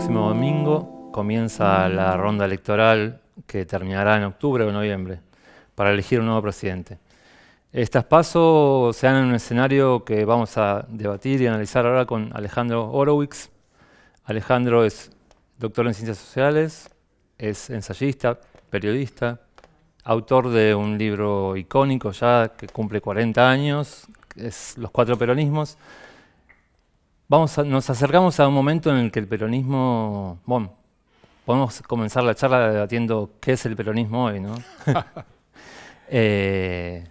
próximo domingo comienza la ronda electoral que terminará en octubre o noviembre para elegir un nuevo presidente. Estas pasos se dan en un escenario que vamos a debatir y analizar ahora con Alejandro Horowitz. Alejandro es doctor en ciencias sociales, es ensayista, periodista, autor de un libro icónico ya que cumple 40 años, es Los cuatro peronismos nos acercamos a un momento en el que el peronismo, bueno, podemos comenzar la charla debatiendo qué es el peronismo hoy, ¿no? Eh,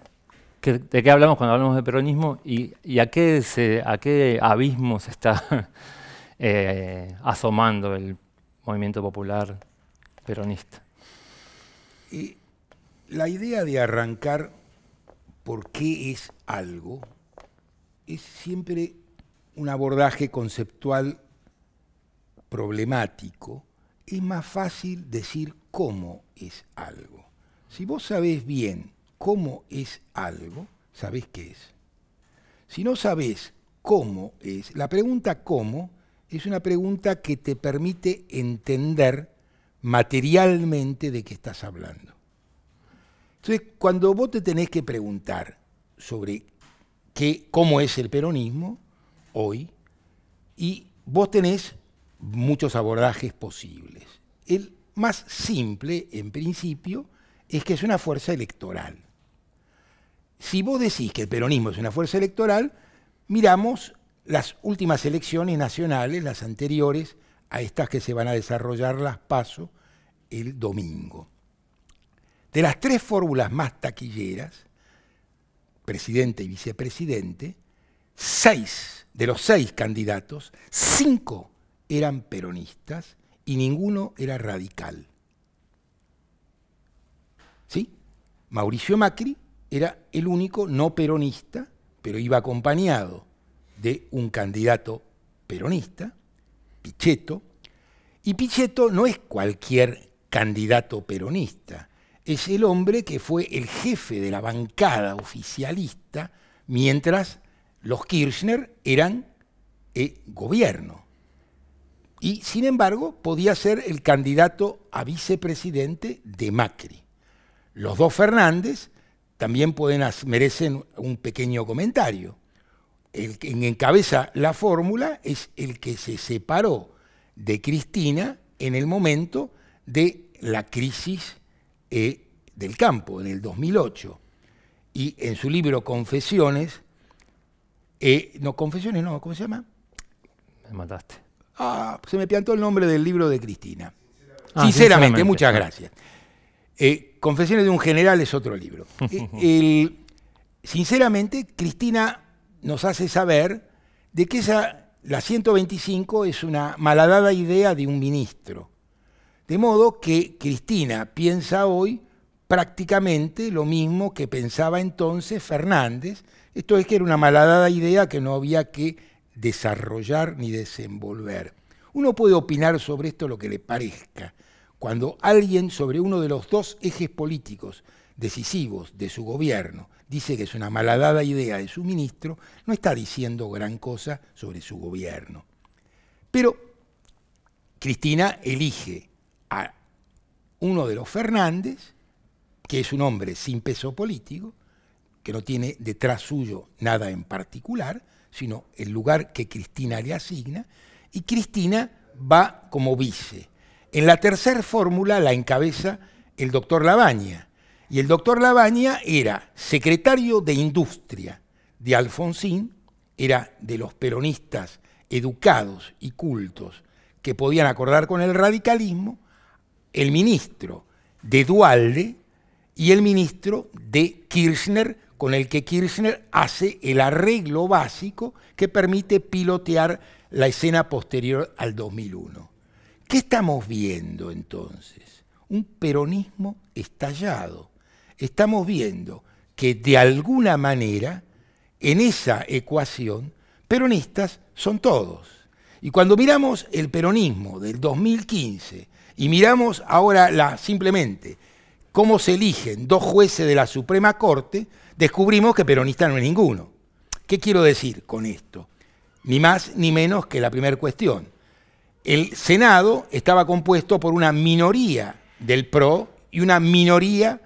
¿De qué hablamos cuando hablamos de peronismo y, a, qué a qué abismo se está eh, asomando el movimiento popular peronista? Y la idea de arrancar por qué es algo es siempre un abordaje conceptual problemático, es más fácil decir cómo es algo. Si vos sabés bien cómo es algo, sabés qué es. Si no sabés cómo es, la pregunta cómo es una pregunta que te permite entender materialmente de qué estás hablando. Entonces, cuando vos te tenés que preguntar sobre qué, cómo es el peronismo, hoy y vos tenés muchos abordajes posibles. El más simple, en principio, es que es una fuerza electoral. Si vos decís que el peronismo es una fuerza electoral, miramos las últimas elecciones nacionales, las anteriores a estas que se van a desarrollar las PASO el domingo. De las tres fórmulas más taquilleras, presidente y vicepresidente, seis de los seis candidatos, cinco eran peronistas y ninguno era radical. ¿Sí? Mauricio Macri era el único no peronista, pero iba acompañado de un candidato peronista, Pichetto, y Pichetto no es cualquier candidato peronista, es el hombre que fue el jefe de la bancada oficialista mientras los Kirchner eran el eh, gobierno. Y sin embargo podía ser el candidato a vicepresidente de Macri. Los dos Fernández también pueden, merecen un pequeño comentario. El que encabeza la fórmula es el que se separó de Cristina en el momento de la crisis eh, del campo, en el 2008. Y en su libro Confesiones, eh, no, confesiones no, ¿cómo se llama? Me mataste. Ah, se me piantó el nombre del libro de Cristina. Ah, sinceramente, muchas gracias. Eh, confesiones de un general es otro libro. Eh, sinceramente, Cristina nos hace saber de que esa, la 125 es una malhadada idea de un ministro. De modo que Cristina piensa hoy prácticamente lo mismo que pensaba entonces Fernández esto es que era una malhadada idea que no había que desarrollar ni desenvolver. Uno puede opinar sobre esto lo que le parezca. Cuando alguien sobre uno de los dos ejes políticos decisivos de su gobierno dice que es una malhadada idea de su ministro, no está diciendo gran cosa sobre su gobierno. Pero Cristina elige a uno de los Fernández, que es un hombre sin peso político, que no tiene detrás suyo nada en particular, sino el lugar que Cristina le asigna, y Cristina va como vice. En la tercera fórmula la encabeza el doctor Labaña, y el doctor Labaña era secretario de Industria de Alfonsín, era de los peronistas educados y cultos que podían acordar con el radicalismo, el ministro de Dualde, y el ministro de Kirchner, con el que Kirchner hace el arreglo básico que permite pilotear la escena posterior al 2001. ¿Qué estamos viendo entonces? Un peronismo estallado. Estamos viendo que de alguna manera, en esa ecuación, peronistas son todos. Y cuando miramos el peronismo del 2015 y miramos ahora la, simplemente cómo se eligen dos jueces de la Suprema Corte, descubrimos que peronista no es ninguno. ¿Qué quiero decir con esto? Ni más ni menos que la primera cuestión. El Senado estaba compuesto por una minoría del PRO y una minoría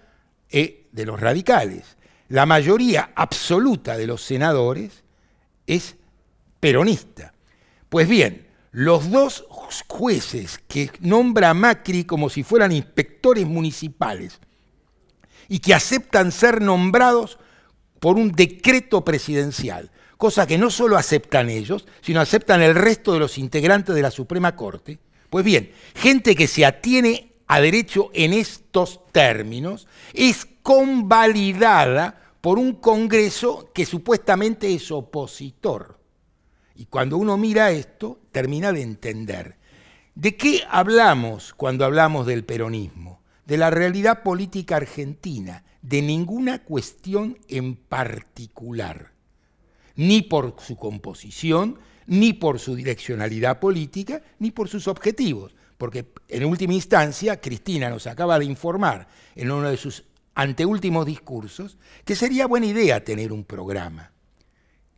eh, de los radicales. La mayoría absoluta de los senadores es peronista. Pues bien, los dos jueces que nombra Macri como si fueran inspectores municipales y que aceptan ser nombrados por un decreto presidencial, cosa que no solo aceptan ellos, sino aceptan el resto de los integrantes de la Suprema Corte. Pues bien, gente que se atiene a derecho en estos términos es convalidada por un Congreso que supuestamente es opositor. Y cuando uno mira esto, termina de entender. ¿De qué hablamos cuando hablamos del peronismo? De la realidad política argentina, de ninguna cuestión en particular, ni por su composición, ni por su direccionalidad política, ni por sus objetivos. Porque en última instancia, Cristina nos acaba de informar en uno de sus anteúltimos discursos que sería buena idea tener un programa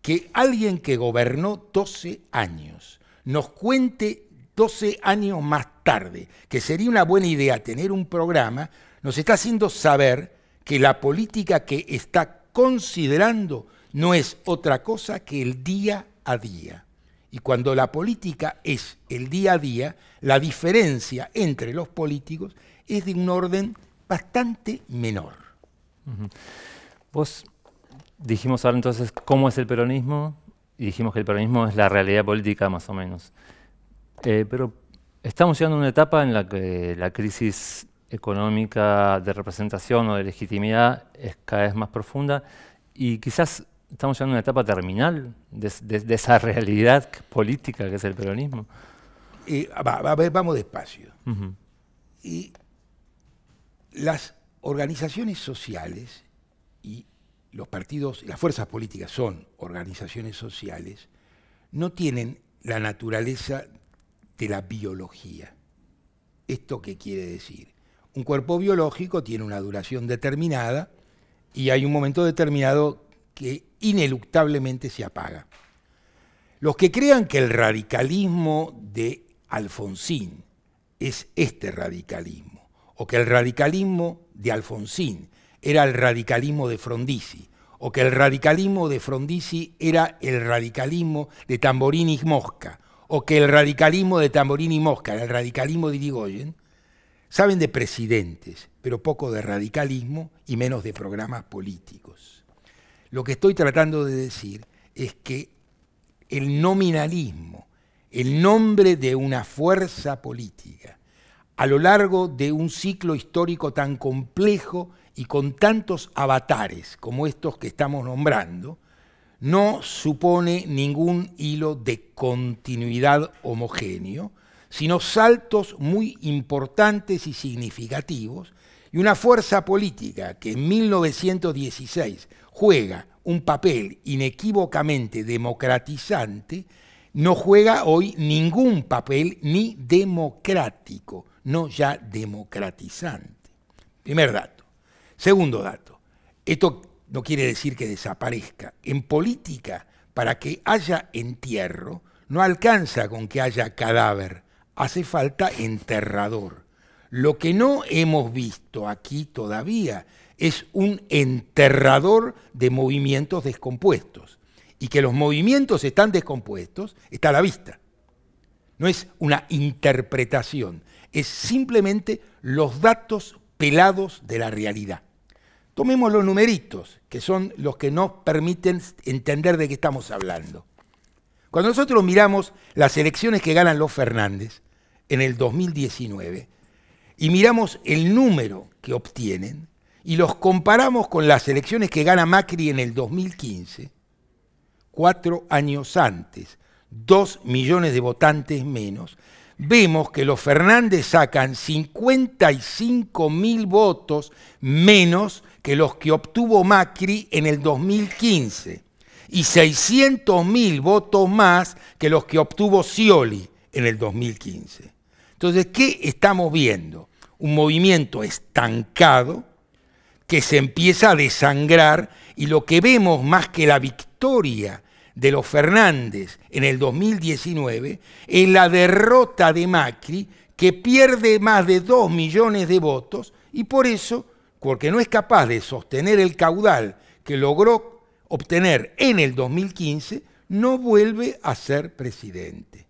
que alguien que gobernó 12 años nos cuente 12 años más tarde, que sería una buena idea tener un programa, nos está haciendo saber que la política que está considerando no es otra cosa que el día a día. Y cuando la política es el día a día, la diferencia entre los políticos es de un orden bastante menor. Vos Dijimos ahora entonces cómo es el peronismo y dijimos que el peronismo es la realidad política más o menos. Eh, pero estamos llegando a una etapa en la que la crisis económica de representación o de legitimidad es cada vez más profunda y quizás estamos llegando a una etapa terminal de, esa realidad política que es el peronismo. ver vamos despacio. las organizaciones sociales y los partidos, las fuerzas políticas son organizaciones sociales, no tienen la naturaleza de la biología. ¿Esto qué quiere decir? Un cuerpo biológico tiene una duración determinada y hay un momento determinado que ineluctablemente se apaga. Los que crean que el radicalismo de Alfonsín es este radicalismo, o que el radicalismo de Alfonsín era el radicalismo de Frondizi, o que el radicalismo de Frondizi era el radicalismo de Tamborini y Mosca, o que el radicalismo de Tamborini y Mosca era el radicalismo de Irigoyen, saben de presidentes, pero poco de radicalismo y menos de programas políticos. Lo que estoy tratando de decir es que el nominalismo, el nombre de una fuerza política, a lo largo de un ciclo histórico tan complejo y con tantos avatares como estos que estamos nombrando, no supone ningún hilo de continuidad homogéneo, sino saltos muy importantes y significativos, y una fuerza política que en 1916 juega un papel inequívocamente democratizante, no juega hoy ningún papel ni democrático, no ya democratizante. Primer dato. Segundo dato, esto no quiere decir que desaparezca. En política, para que haya entierro, no alcanza con que haya cadáver, hace falta enterrador. Lo que no hemos visto aquí todavía es un enterrador de movimientos descompuestos. Y que los movimientos están descompuestos está a la vista. No es una interpretación, es simplemente los datos pelados de la realidad. Tomemos los numeritos, que son los que nos permiten entender de qué estamos hablando. Cuando nosotros miramos las elecciones que ganan los Fernández en el 2019 y miramos el número que obtienen y los comparamos con las elecciones que gana Macri en el 2015, cuatro años antes, dos millones de votantes menos, vemos que los Fernández sacan 55 mil votos menos que los que obtuvo Macri en el 2015 y 600.000 votos más que los que obtuvo Scioli en el 2015. Entonces, ¿qué estamos viendo? Un movimiento estancado que se empieza a desangrar y lo que vemos más que la victoria de los Fernández en el 2019 es la derrota de Macri que pierde más de 2 millones de votos y por eso porque no es capaz de sostener el caudal que logró obtener en el 2015, no vuelve a ser presidente.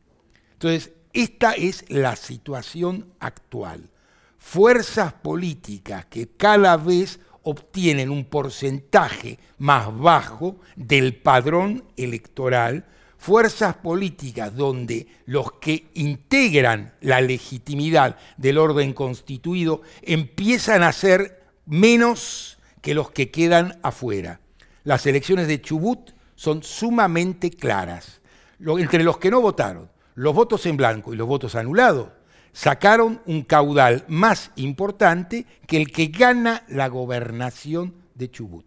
Entonces, esta es la situación actual. Fuerzas políticas que cada vez obtienen un porcentaje más bajo del padrón electoral, fuerzas políticas donde los que integran la legitimidad del orden constituido empiezan a ser menos que los que quedan afuera. Las elecciones de Chubut son sumamente claras. entre los que no votaron, los votos en blanco y los votos anulados, sacaron un caudal más importante que el que gana la gobernación de Chubut.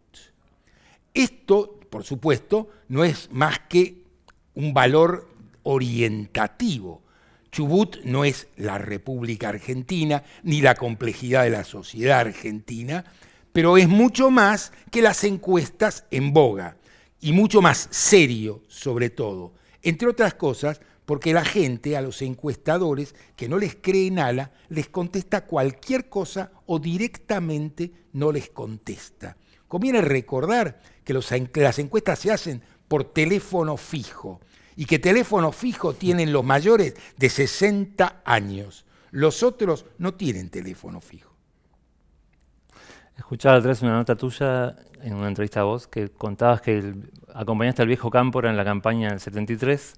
Esto, por supuesto, no es más que un valor orientativo Chubut no es la República Argentina ni la complejidad de la sociedad argentina, pero es mucho más que las encuestas en boga y mucho más serio sobre todo, entre otras cosas porque la gente a los encuestadores que no les cree ala les contesta cualquier cosa o directamente no les contesta. Conviene recordar que las encuestas se hacen por teléfono fijo y que teléfono fijo tienen los mayores de 60 años. Los otros no tienen teléfono fijo. Escuchaba atrás una nota tuya en una entrevista a vos que contabas que acompañaste al viejo Cámpora en la campaña del 73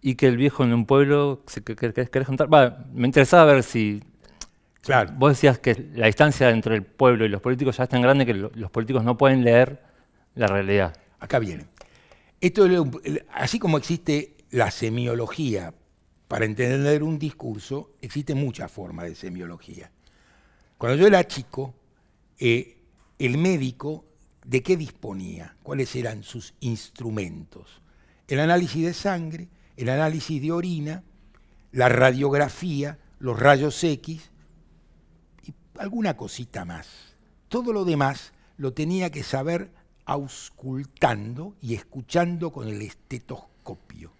y que el viejo en un pueblo, querés contar, me interesaba ver si Claro. Vos decías que la distancia entre el pueblo y los políticos ya es tan grande que los políticos no pueden leer la realidad. Acá viene. Esto así como existe la semiología, para entender un discurso, existe muchas formas de semiología. Cuando yo era chico, eh, el médico, ¿de qué disponía? ¿Cuáles eran sus instrumentos? El análisis de sangre, el análisis de orina, la radiografía, los rayos X y alguna cosita más. Todo lo demás lo tenía que saber auscultando y escuchando con el estetoscopio.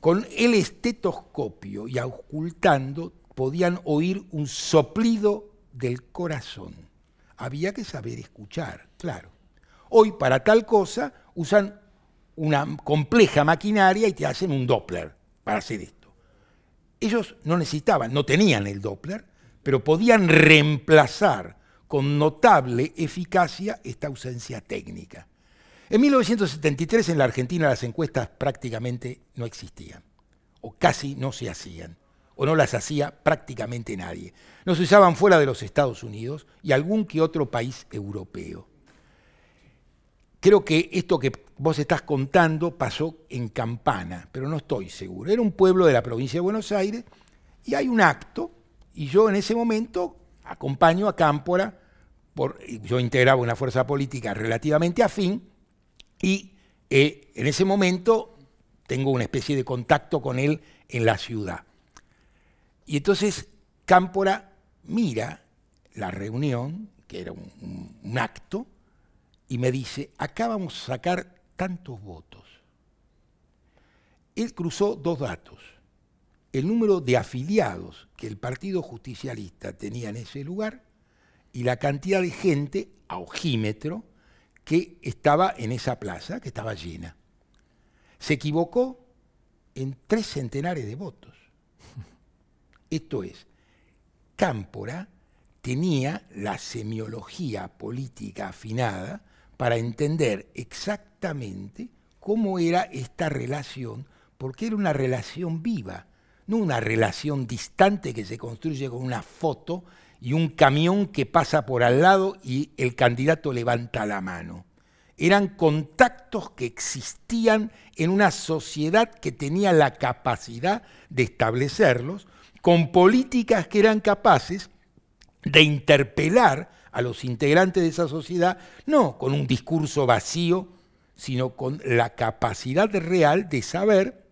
Con el estetoscopio y auscultando podían oír un soplido del corazón. Había que saber escuchar, claro. Hoy para tal cosa usan una compleja maquinaria y te hacen un Doppler para hacer esto. Ellos no necesitaban, no tenían el Doppler, pero podían reemplazar con notable eficacia esta ausencia técnica. En 1973 en la Argentina las encuestas prácticamente no existían, o casi no se hacían, o no las hacía prácticamente nadie. No se usaban fuera de los Estados Unidos y algún que otro país europeo. Creo que esto que vos estás contando pasó en Campana, pero no estoy seguro. Era un pueblo de la provincia de Buenos Aires y hay un acto, y yo en ese momento acompaño a Cámpora, por, yo integraba una fuerza política relativamente afín y eh, en ese momento tengo una especie de contacto con él en la ciudad. Y entonces Cámpora mira la reunión, que era un, un acto, y me dice, acá vamos a sacar tantos votos. Él cruzó dos datos el número de afiliados que el Partido Justicialista tenía en ese lugar y la cantidad de gente a ojímetro que estaba en esa plaza, que estaba llena. Se equivocó en tres centenares de votos. Esto es, Cámpora tenía la semiología política afinada para entender exactamente cómo era esta relación, porque era una relación viva no una relación distante que se construye con una foto y un camión que pasa por al lado y el candidato levanta la mano. Eran contactos que existían en una sociedad que tenía la capacidad de establecerlos, con políticas que eran capaces de interpelar a los integrantes de esa sociedad, no con un discurso vacío, sino con la capacidad real de saber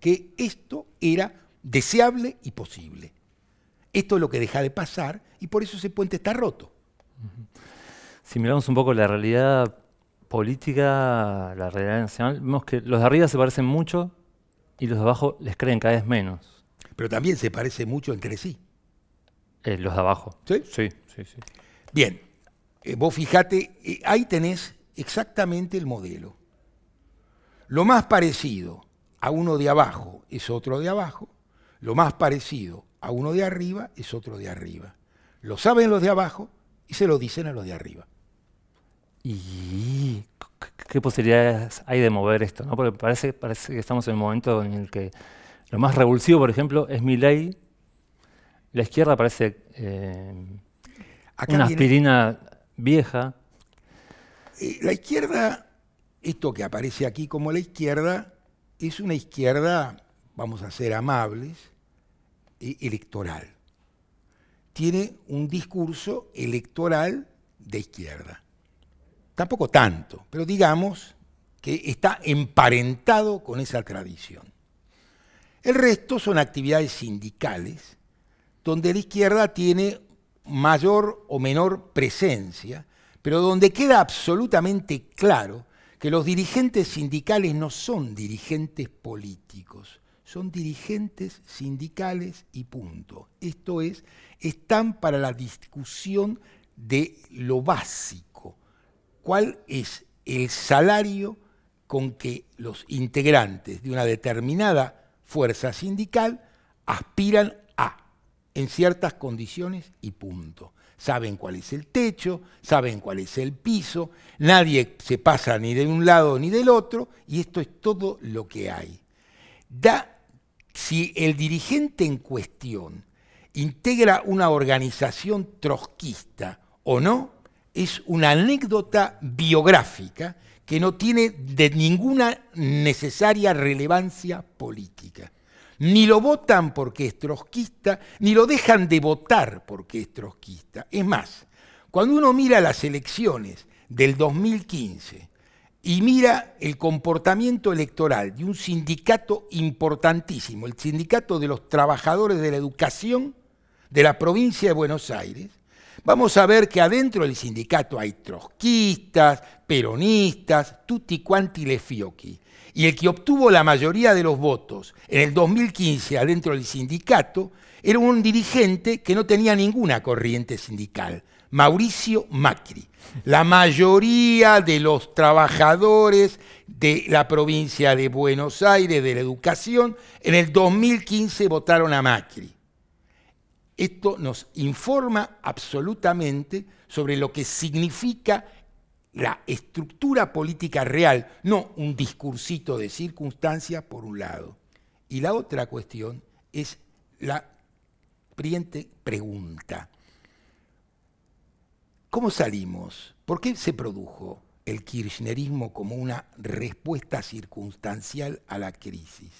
que esto era deseable y posible. Esto es lo que deja de pasar y por eso ese puente está roto. Si miramos un poco la realidad política, la realidad nacional, vemos que los de arriba se parecen mucho y los de abajo les creen cada vez menos. Pero también se parece mucho entre sí. Eh, los de abajo. ¿Sí? Sí, sí, Bien, eh, vos fijate, eh, ahí tenés exactamente el modelo. Lo más parecido a uno de abajo es otro de abajo, lo más parecido a uno de arriba es otro de arriba. Lo saben los de abajo y se lo dicen a los de arriba. ¿Y qué posibilidades hay de mover esto? ¿no? Porque parece, parece que estamos en un momento en el que lo más revulsivo, por ejemplo, es mi ley. La izquierda parece eh, una aspirina vieja. Eh, la izquierda, esto que aparece aquí como la izquierda, es una izquierda, vamos a ser amables, e-, electoral. Tiene un discurso electoral de izquierda. Tampoco tanto, pero digamos que está emparentado con esa tradición. El resto son actividades sindicales, donde la izquierda tiene mayor o menor presencia, pero donde queda absolutamente claro que los dirigentes sindicales no son dirigentes políticos, son dirigentes sindicales y punto. Esto es, están para la discusión de lo básico, cuál es el salario con que los integrantes de una determinada fuerza sindical aspiran a, en ciertas condiciones y punto saben cuál es el techo, saben cuál es el piso, nadie se pasa ni de un lado ni del otro, y esto es todo lo que hay. Da, si el dirigente en cuestión integra una organización trotskista o no, es una anécdota biográfica que no tiene de ninguna necesaria relevancia política. Ni lo votan porque es trotskista, ni lo dejan de votar porque es trotskista. Es más, cuando uno mira las elecciones del 2015 y mira el comportamiento electoral de un sindicato importantísimo, el sindicato de los trabajadores de la educación de la provincia de Buenos Aires, vamos a ver que adentro del sindicato hay trotskistas, peronistas, tutti quanti le Y el que obtuvo la mayoría de los votos en el 2015 adentro del sindicato era un dirigente que no tenía ninguna corriente sindical, Mauricio Macri. La mayoría de los trabajadores de la provincia de Buenos Aires, de la educación, en el 2015 votaron a Macri. Esto nos informa absolutamente sobre lo que significa la estructura política real, no un discursito de circunstancia, por un lado. Y la otra cuestión es la siguiente pregunta. ¿Cómo salimos? ¿Por qué se produjo el kirchnerismo como una respuesta circunstancial a la crisis?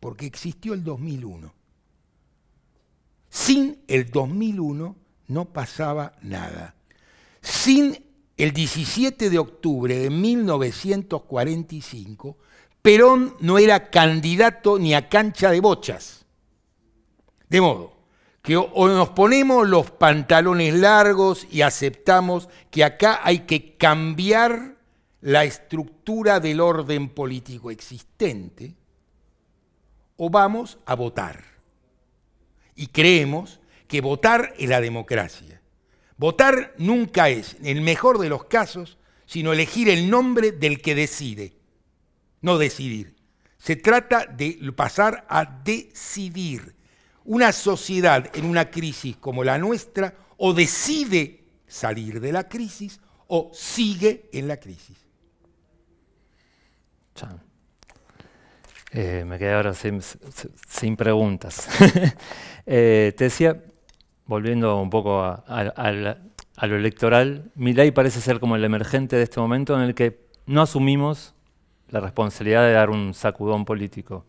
Porque existió el 2001. Sin el 2001 no pasaba nada. Sin el 17 de octubre de 1945, Perón no era candidato ni a cancha de bochas. De modo que o nos ponemos los pantalones largos y aceptamos que acá hay que cambiar la estructura del orden político existente, o vamos a votar. Y creemos que votar es la democracia. Votar nunca es, en el mejor de los casos, sino elegir el nombre del que decide, no decidir. Se trata de pasar a decidir. Una sociedad en una crisis como la nuestra o decide salir de la crisis o sigue en la crisis. Eh, me quedé ahora sin, preguntas. Eh, te decía, volviendo un poco a, lo electoral, mi ley parece ser como el emergente de este momento en el que no asumimos la responsabilidad de dar un sacudón político.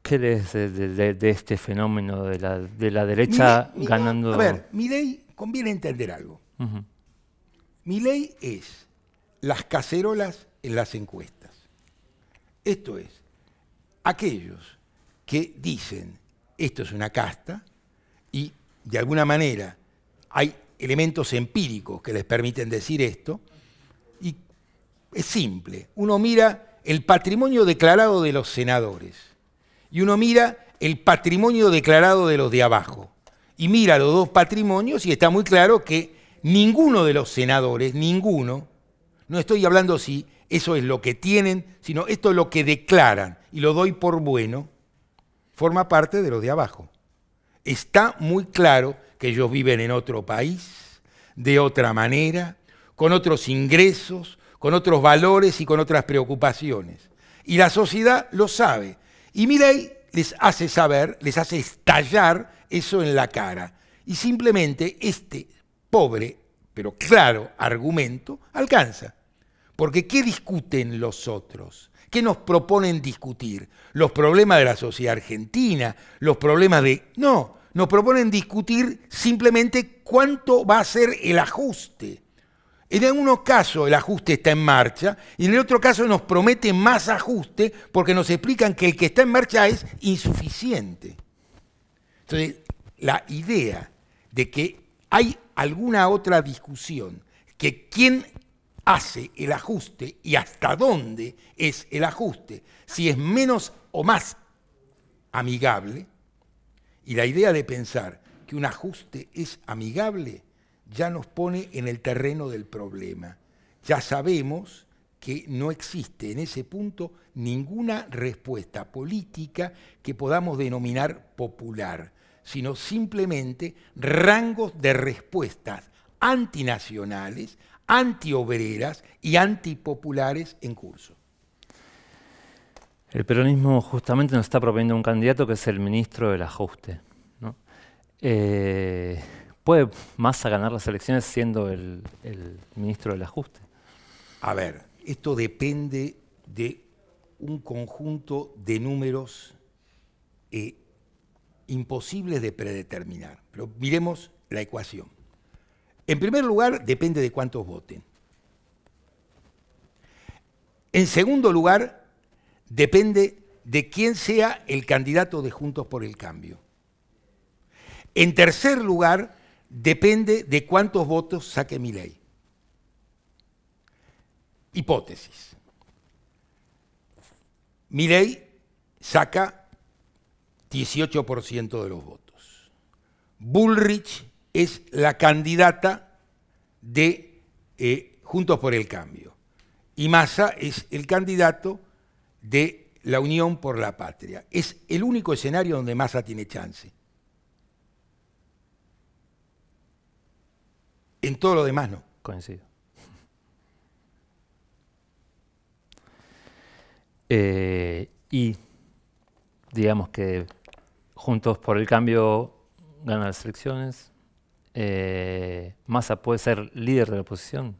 ¿Qué lees de, este fenómeno de la, derecha ganando? A ver, mi ley conviene entender algo. Mi ley es las cacerolas en las encuestas. Esto es, aquellos que dicen esto es una casta, y de alguna manera hay elementos empíricos que les permiten decir esto, y es simple, uno mira el patrimonio declarado de los senadores, y uno mira el patrimonio declarado de los de abajo, y mira los dos patrimonios y está muy claro que ninguno de los senadores, ninguno, no estoy hablando si eso es lo que tienen, sino esto es lo que declaran, y lo doy por bueno, forma parte de los de abajo. Está muy claro que ellos viven en otro país, de otra manera, con otros ingresos, con otros valores y con otras preocupaciones. Y la sociedad lo sabe. Y Miley les hace saber, les hace estallar eso en la cara. Y simplemente este pobre, pero claro, argumento alcanza. Porque ¿qué discuten los otros? ¿Qué nos proponen discutir? Los problemas de la sociedad argentina, los problemas de... No, nos proponen discutir simplemente cuánto va a ser el ajuste. En algunos casos el ajuste está en marcha y en el otro caso nos prometen más ajuste porque nos explican que el que está en marcha es insuficiente. Entonces, la idea de que hay alguna otra discusión, que quién hace el ajuste y hasta dónde es el ajuste, si es menos o más amigable, y la idea de pensar que un ajuste es amigable ya nos pone en el terreno del problema. Ya sabemos que no existe en ese punto ninguna respuesta política que podamos denominar popular, sino simplemente rangos de respuestas antinacionales antiobreras y antipopulares en curso. El peronismo justamente nos está proponiendo un candidato que es el ministro del ajuste. Eh, ¿Puede Massa ganar las elecciones siendo el, ministro del ajuste? A ver, esto depende de un conjunto de números eh, imposibles de predeterminar. Pero miremos la ecuación. En primer lugar, depende de cuántos voten. En segundo lugar, depende de quién sea el candidato de Juntos por el Cambio. En tercer lugar, depende de cuántos votos saque mi Hipótesis. Mi saca 18% de los votos. Bullrich es la candidata de eh, Juntos por el Cambio. Y Massa es el candidato de la Unión por la Patria. Es el único escenario donde Massa tiene chance. En todo lo demás no. Coincido. Eh, y digamos que Juntos por el Cambio gana las elecciones, eh, Massa puede ser líder de la oposición?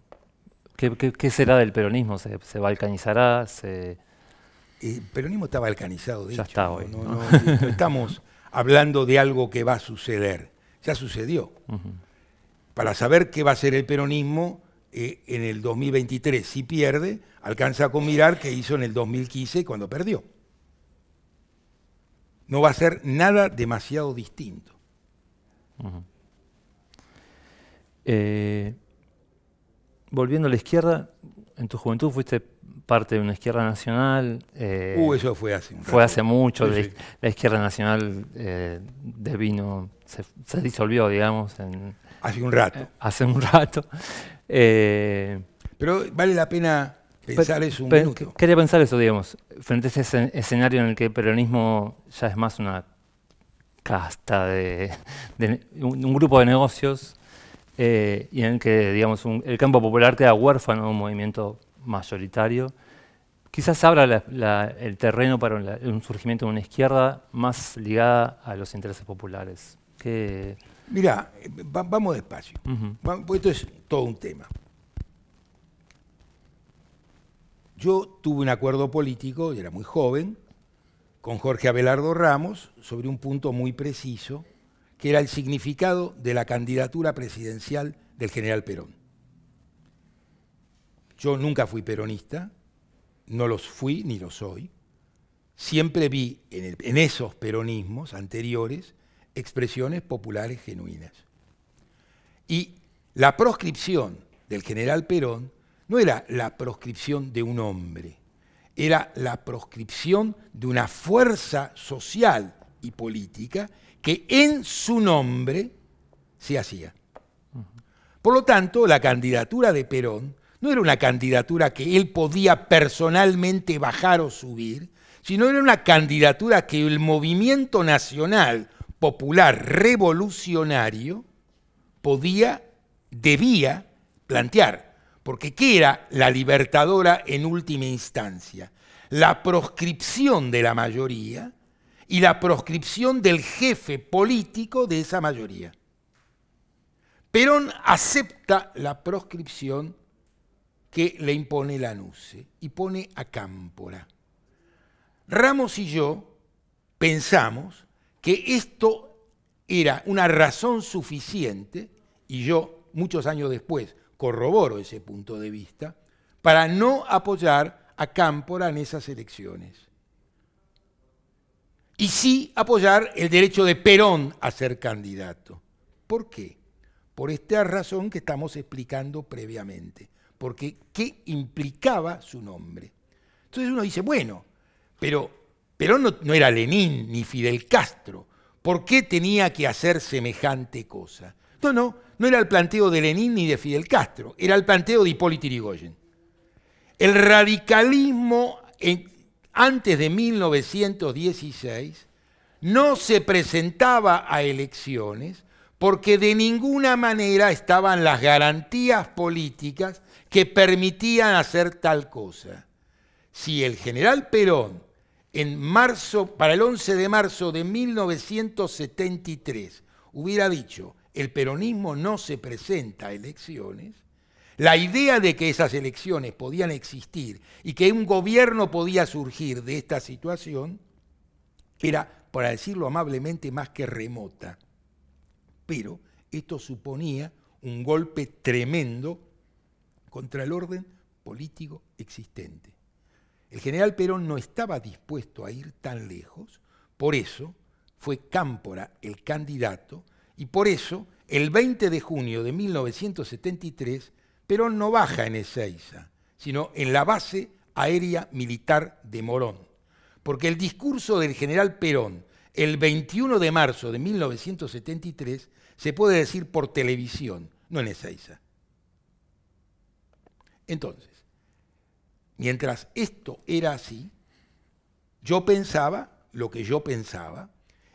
¿Qué, será del peronismo? ¿Se, balcanizará? El eh, peronismo está balcanizado, de ya hecho. Está hoy, no, estamos hablando de algo que va a suceder. Ya sucedió. Para saber qué va a ser el peronismo eh, en el 2023, si pierde, alcanza con mirar qué hizo en el 2015 cuando perdió. No va a ser nada demasiado distinto. Eh, volviendo a la izquierda, en tu juventud fuiste parte de una izquierda nacional. Eh, uh, eso fue hace. fue hace mucho. La, izquierda nacional eh, se, disolvió, digamos. En, hace un rato. hace un rato. Pero vale la pena pensar eso un minuto. Quería pensar eso, digamos, frente a ese escenario en el que el peronismo ya es más una casta de, un grupo de negocios eh, y en que digamos, el campo popular queda huérfano un movimiento mayoritario. Quizás abra el terreno para un, surgimiento de una izquierda más ligada a los intereses populares. Mirá, vamos despacio. esto es todo un tema. Yo tuve un acuerdo político, y era muy joven, con Jorge Abelardo Ramos sobre un punto muy preciso que era el significado de la candidatura presidencial del general Perón. Yo nunca fui peronista, no los fui ni los soy. Siempre vi en, esos peronismos anteriores expresiones populares genuinas. Y la proscripción del general Perón no era la proscripción de un hombre, era la proscripción de una fuerza social y política que en su nombre se hacía. Por lo tanto, la candidatura de Perón no era una candidatura que él podía personalmente bajar o subir, sino era una candidatura que el movimiento nacional popular revolucionario podía, debía plantear. Porque ¿qué era la libertadora en última instancia? La proscripción de la mayoría y la proscripción del jefe político de esa mayoría. Perón acepta la proscripción que le impone la NUCE y pone a Cámpora. Ramos y yo pensamos que esto era una razón suficiente, y yo muchos años después corroboro ese punto de vista, para no apoyar a Cámpora en esas elecciones y sí apoyar el derecho de Perón a ser candidato. ¿Por qué? Por esta razón que estamos explicando previamente, porque ¿qué implicaba su nombre? Entonces uno dice, bueno, pero Perón no, era Lenin ni Fidel Castro, ¿por qué tenía que hacer semejante cosa? No, no, no era el planteo de Lenin ni de Fidel Castro, era el planteo de Hipólito Yrigoyen. El radicalismo antes de 1916 no se presentaba a elecciones porque de ninguna manera estaban las garantías políticas que permitían hacer tal cosa. Si el general Perón, en marzo, para el 11 de marzo de 1973, hubiera dicho, el peronismo no se presenta a elecciones, la idea de que esas elecciones podían existir y que un gobierno podía surgir de esta situación era, para decirlo amablemente, más que remota. Pero esto suponía un golpe tremendo contra el orden político existente. El general Perón no estaba dispuesto a ir tan lejos, por eso fue Cámpora el candidato y por eso el 20 de junio de 1973 Perón no baja en Ezeiza, sino en la base aérea militar de Morón. Porque el discurso del general Perón el 21 de marzo de 1973 se puede decir por televisión, no en Ezeiza. Entonces, mientras esto era así, yo pensaba lo que yo pensaba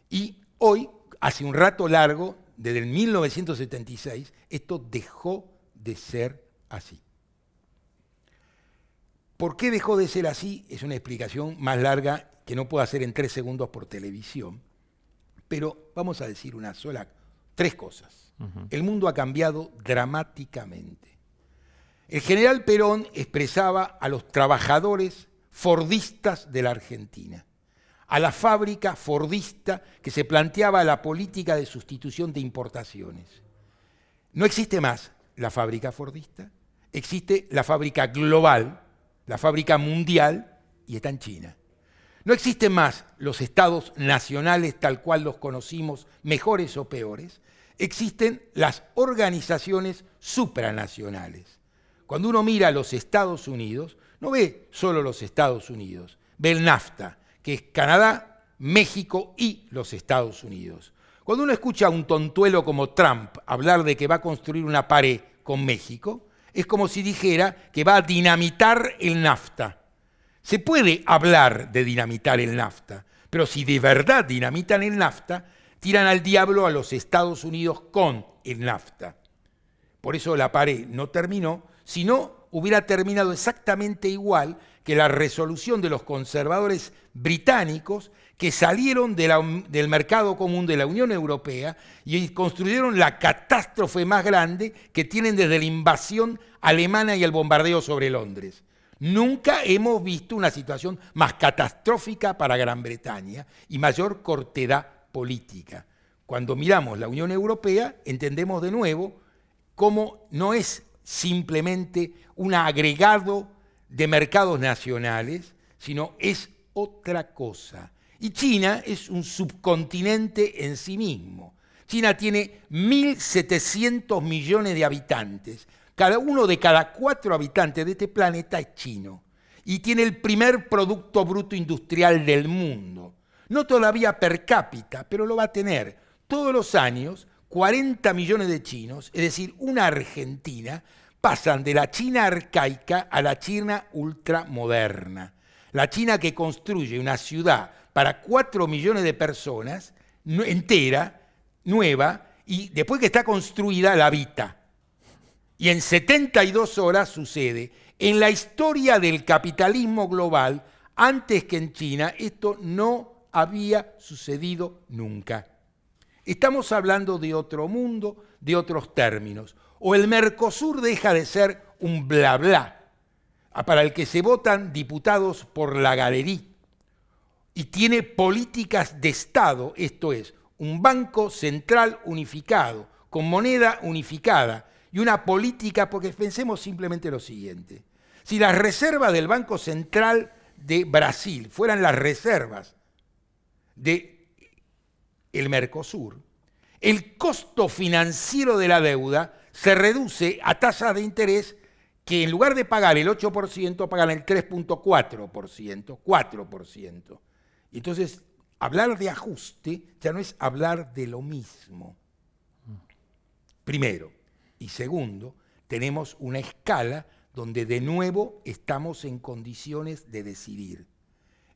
y hoy, hace un rato largo, desde el 1976, esto dejó de ser así. ¿Por qué dejó de ser así? Es una explicación más larga que no puedo hacer en tres segundos por televisión, pero vamos a decir una sola, tres cosas. El mundo ha cambiado dramáticamente. El general Perón expresaba a los trabajadores fordistas de la Argentina, a la fábrica fordista que se planteaba la política de sustitución de importaciones. No existe más la fábrica fordista, existe la fábrica global, la fábrica mundial, y está en China. No existen más los estados nacionales tal cual los conocimos, mejores o peores. Existen las organizaciones supranacionales. Cuando uno mira a los Estados Unidos, no ve solo los Estados Unidos, ve el NAFTA, que es Canadá, México y los Estados Unidos. Cuando uno escucha a un tontuelo como Trump hablar de que va a construir una pared con México, es como si dijera que va a dinamitar el nafta. Se puede hablar de dinamitar el nafta, pero si de verdad dinamitan el nafta, tiran al diablo a los Estados Unidos con el nafta. Por eso la pared no terminó, sino hubiera terminado exactamente igual que la resolución de los conservadores británicos que salieron del mercado común de la Unión Europea y construyeron la catástrofe más grande que tienen desde la invasión alemana y el bombardeo sobre Londres. Nunca hemos visto una situación más catastrófica para Gran Bretaña y mayor cortedad política. Cuando miramos la Unión Europea, entendemos de nuevo cómo no es simplemente un agregado de mercados nacionales, sino es otra cosa y China es un subcontinente en sí mismo. China tiene 1.700 millones de habitantes. Cada uno de cada cuatro habitantes de este planeta es chino. Y tiene el primer Producto Bruto Industrial del mundo. No todavía per cápita, pero lo va a tener. Todos los años, 40 millones de chinos, es decir, una Argentina, pasan de la China arcaica a la China ultramoderna. La China que construye una ciudad para 4 millones de personas, entera, nueva, y después que está construida la habita. Y en 72 horas sucede. En la historia del capitalismo global, antes que en China, esto no había sucedido nunca. Estamos hablando de otro mundo, de otros términos. O el Mercosur deja de ser un bla bla, para el que se votan diputados por la galería y tiene políticas de Estado, esto es, un banco central unificado, con moneda unificada y una política, porque pensemos simplemente lo siguiente, si las reservas del Banco Central de Brasil fueran las reservas de el Mercosur, el costo financiero de la deuda se reduce a tasas de interés que en lugar de pagar el 8%, pagan el 3.4%, 4%. Entonces, hablar de ajuste ya no es hablar de lo mismo. Primero. Y segundo, tenemos una escala donde de nuevo estamos en condiciones de decidir.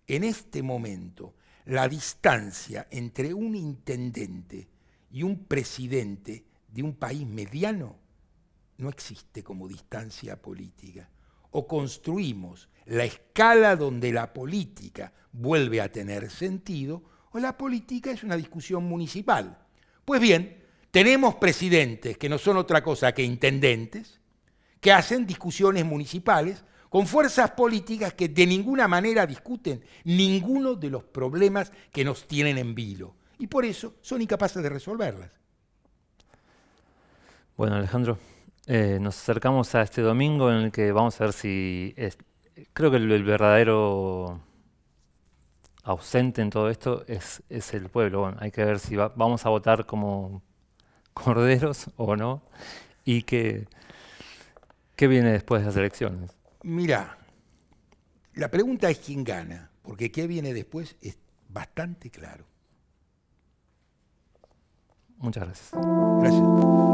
En este momento, la distancia entre un intendente y un presidente de un país mediano no existe como distancia política o construimos la escala donde la política vuelve a tener sentido o la política es una discusión municipal. Pues bien, tenemos presidentes que no son otra cosa que intendentes, que hacen discusiones municipales con fuerzas políticas que de ninguna manera discuten ninguno de los problemas que nos tienen en vilo y por eso son incapaces de resolverlas. Bueno, Alejandro, eh, nos acercamos a este domingo en el que vamos a ver si... creo que el, verdadero ausente en todo esto es, el pueblo. hay que ver si vamos a votar como corderos o no y qué, qué viene después de las elecciones. Mira, la pregunta es quién gana, porque qué viene después es bastante claro. Muchas gracias. Gracias.